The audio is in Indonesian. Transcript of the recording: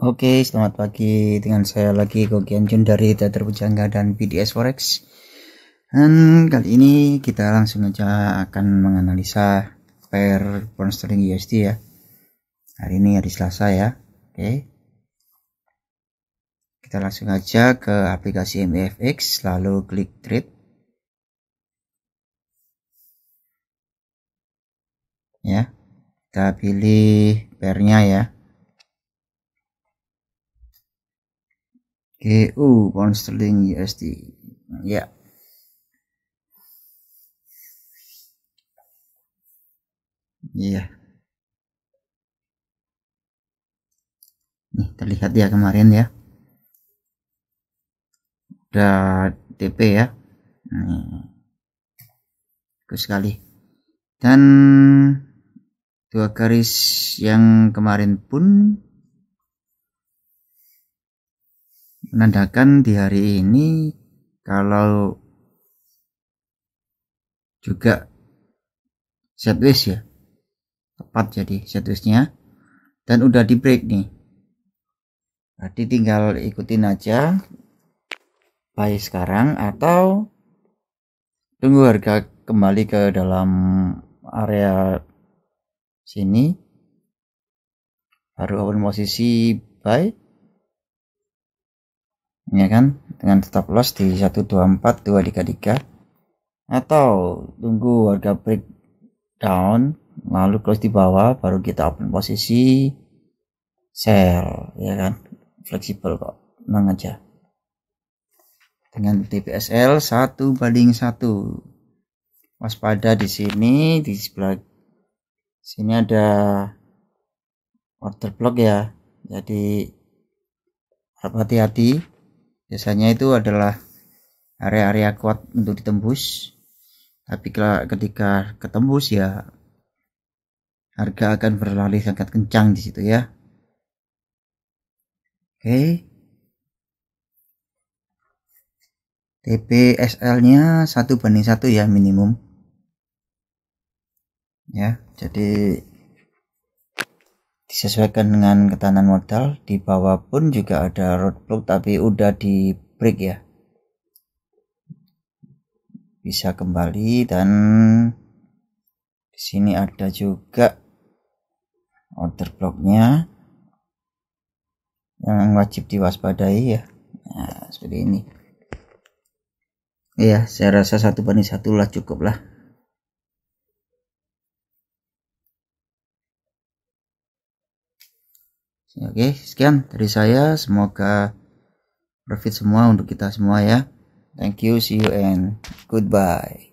Oke, selamat pagi dengan saya lagi Gogi Anjun dari Teater Pujangga dan BDS Forex. Dan kali ini kita langsung aja akan menganalisa pair pound sterling USD ya. Hari ini hari Selasa ya. Oke. Kita langsung aja ke aplikasi MFX lalu klik trade. Ya. Kita pilih pairnya ya. Ku, pound sterling USD ya iya nih terlihat ya kemarin ya udah TP ya nih, bagus sekali dan dua garis yang kemarin pun menandakan di hari ini kalau juga list ya tepat jadi listnya dan udah di break nih berarti tinggal ikutin aja buy sekarang atau tunggu harga kembali ke dalam area sini baru open posisi buy ya kan dengan stop loss di 124 233 atau tunggu harga break down lalu close di bawah baru kita open posisi sell ya kan fleksibel kok tenang aja dengan TPSL 1 banding 1 waspada di sini di sebelah sini ada order block ya jadi hati-hati Biasanya itu adalah area-area kuat untuk ditembus. Tapi ketika ketembus ya harga akan berlari sangat kencang di situ ya. Oke. Okay. TPSL-nya satu banding satu ya minimum. Ya, jadi disesuaikan dengan ketahanan modal di bawah pun juga ada roadblock tapi udah di break ya bisa kembali dan di sini ada juga order blocknya yang wajib diwaspadai ya nah, seperti ini ya saya rasa satu banding satu lah cukup lah Oke, sekian dari saya. Semoga profit semua untuk kita semua ya. Thank you, see you and goodbye.